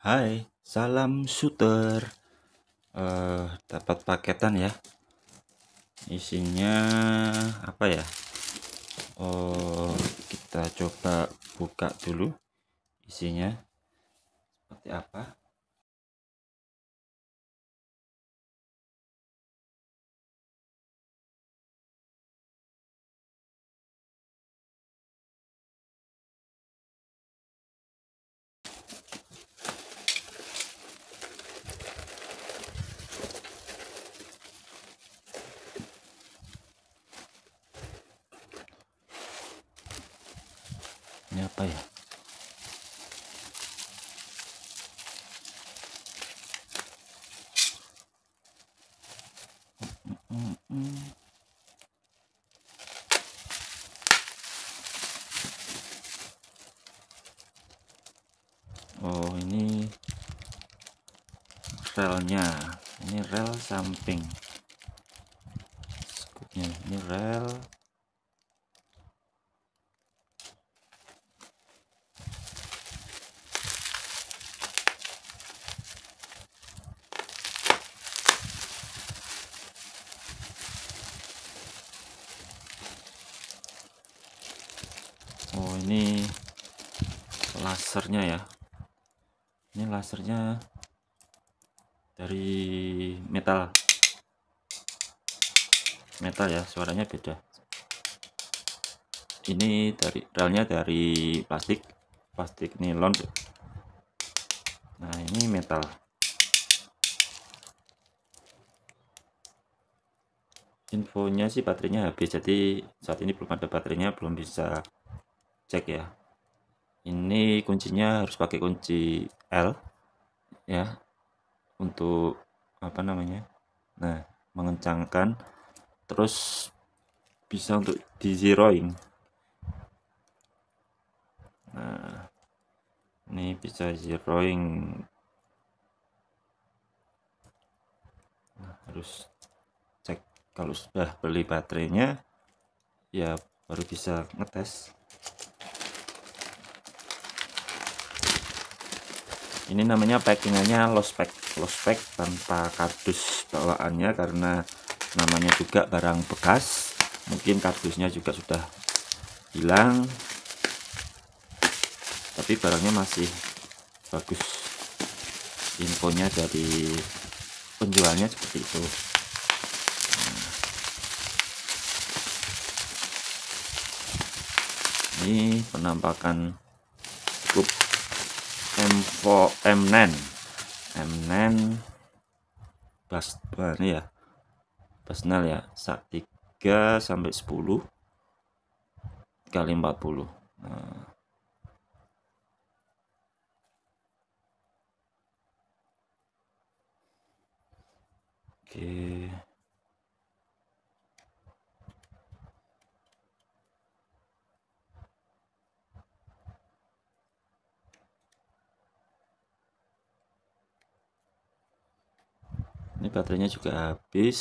Hai, salam shooter. Uh, dapat paketan ya. Isinya apa ya? Oh, kita coba buka dulu isinya. Seperti apa? apa oh, iya. oh ini relnya ini rel samping ini rel ini lasernya ya ini lasernya dari metal metal ya suaranya beda ini dari relnya dari plastik plastik nilon nah ini metal infonya sih baterainya habis jadi saat ini belum ada baterainya belum bisa cek ya ini kuncinya harus pakai kunci L ya untuk apa namanya nah mengencangkan terus bisa untuk di zeroing nah ini bisa zeroing nah, harus cek kalau sudah beli baterainya ya baru bisa ngetes ini namanya packingannya lost pack lost pack tanpa kardus bawaannya karena namanya juga barang bekas mungkin kardusnya juga sudah hilang tapi barangnya masih bagus infonya dari penjualnya seperti itu nah. ini penampakan M4 M9 M9 plus ini ya plus 0 ya 3 sampai 10 kali 40 nah. oke okay. ini baterainya juga habis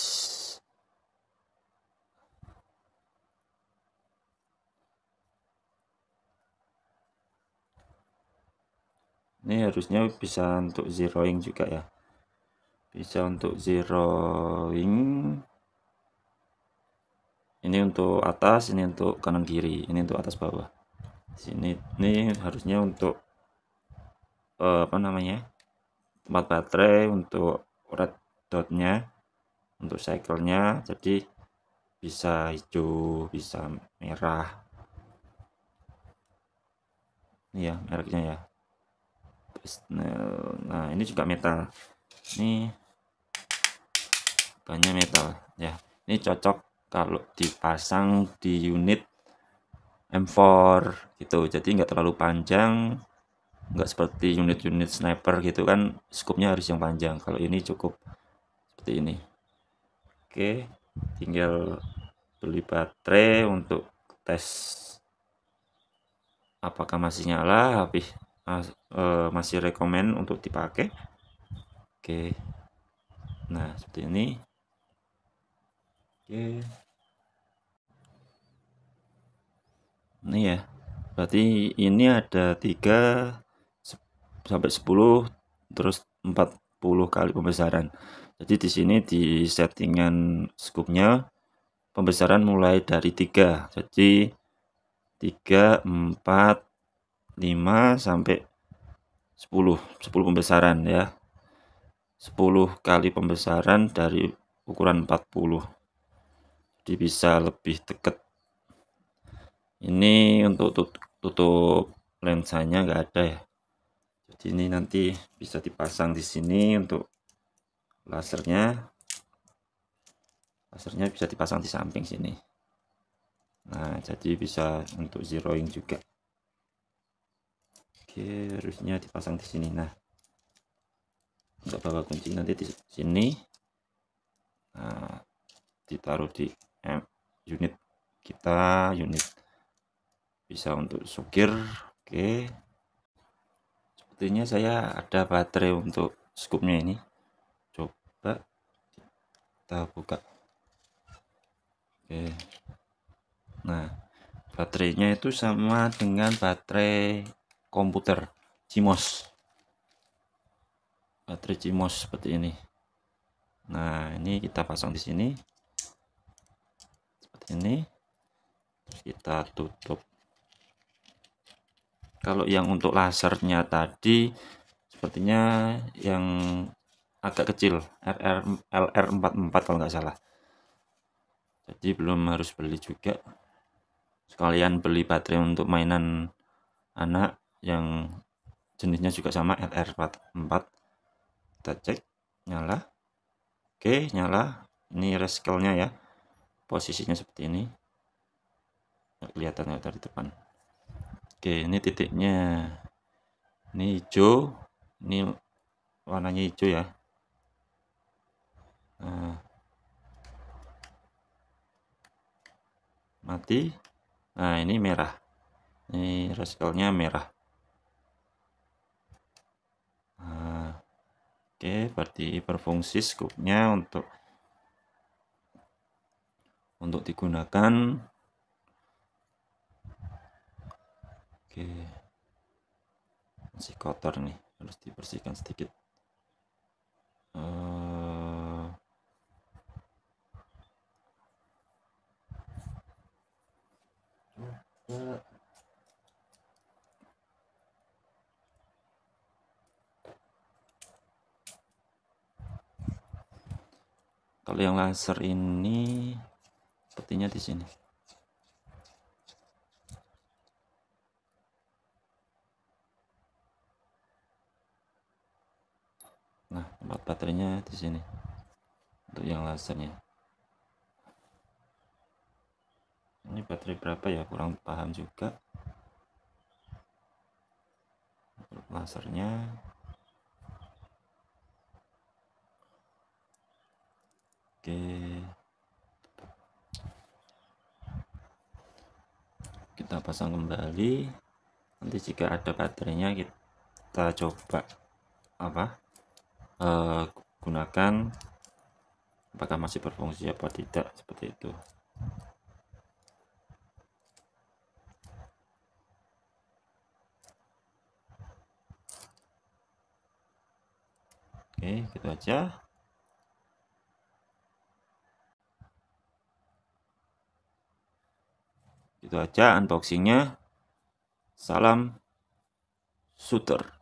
ini harusnya bisa untuk zeroing juga ya bisa untuk zeroing ini untuk atas ini untuk kanan kiri ini untuk atas bawah sini ini harusnya untuk eh, apa namanya tempat baterai untuk red dotnya untuk cyclenya jadi bisa hijau bisa merah iya ya mereknya ya nah ini juga metal ini banyak metal ya ini cocok kalau dipasang di unit M4 gitu jadi nggak terlalu panjang nggak seperti unit-unit sniper gitu kan skupnya harus yang panjang kalau ini cukup seperti ini oke tinggal beli baterai untuk tes apakah masih nyala habis e, masih rekomend untuk dipakai oke nah seperti ini oke ini ya berarti ini ada 3 sampai 10 terus 40 kali pembesaran jadi di sini di settingan scope-nya pembesaran mulai dari 3. Jadi 3 4 5 sampai 10. 10 pembesaran ya. 10 kali pembesaran dari ukuran 40. Jadi bisa lebih dekat. Ini untuk tutup, lensanya enggak ada ya. Jadi ini nanti bisa dipasang di sini untuk lasernya lasernya bisa dipasang di samping sini nah jadi bisa untuk zeroing juga oke harusnya dipasang di sini nah untuk bawa kunci nanti di sini nah, ditaruh di M unit kita unit bisa untuk sukir oke sepertinya saya ada baterai untuk skupnya ini kita buka oke nah baterainya itu sama dengan baterai komputer CMOS baterai CMOS seperti ini nah ini kita pasang di sini seperti ini kita tutup kalau yang untuk lasernya tadi sepertinya yang agak kecil RR LR44 kalau nggak salah jadi belum harus beli juga sekalian beli baterai untuk mainan anak yang jenisnya juga sama LR44 kita cek nyala oke nyala ini reskelnya ya posisinya seperti ini nggak kelihatan ya dari depan oke ini titiknya ini hijau ini warnanya hijau ya Eh, mati nah ini merah ini reskelnya merah nah, oke okay, berarti berfungsi scoopnya untuk untuk digunakan oke masih kotor nih harus dibersihkan sedikit eh, Kalau yang laser ini sepertinya di sini. Nah, tempat baterainya di sini. Untuk yang lasernya. ini baterai berapa ya kurang paham juga lasernya oke kita pasang kembali nanti jika ada baterainya kita coba apa uh, gunakan apakah masih berfungsi apa tidak seperti itu Oke, gitu aja. Gitu aja unboxingnya. Salam shooter.